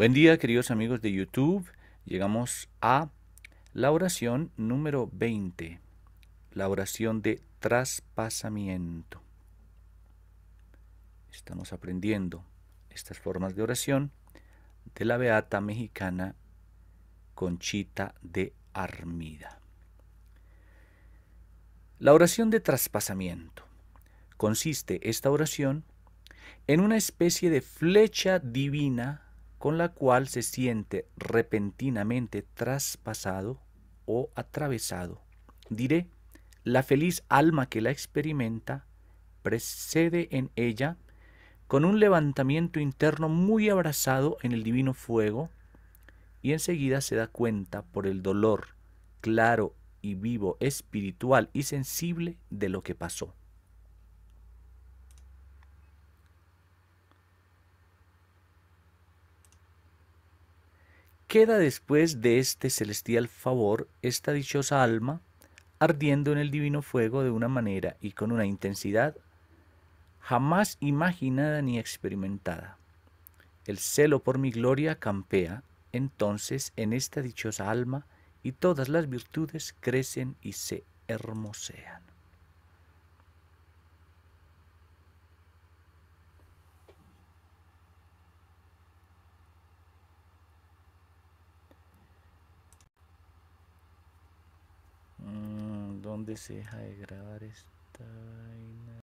Buen día, queridos amigos de YouTube. Llegamos a la oración número 20, la oración de traspasamiento. Estamos aprendiendo estas formas de oración de la beata mexicana Conchita de Armida. La oración de traspasamiento. Consiste esta oración en una especie de flecha divina con la cual se siente repentinamente traspasado o atravesado. Diré, la feliz alma que la experimenta precede en ella con un levantamiento interno muy abrazado en el divino fuego y enseguida se da cuenta por el dolor claro y vivo, espiritual y sensible de lo que pasó. queda después de este celestial favor esta dichosa alma ardiendo en el divino fuego de una manera y con una intensidad jamás imaginada ni experimentada. El celo por mi gloria campea entonces en esta dichosa alma y todas las virtudes crecen y se hermosean. ¿Dónde se de grabar esta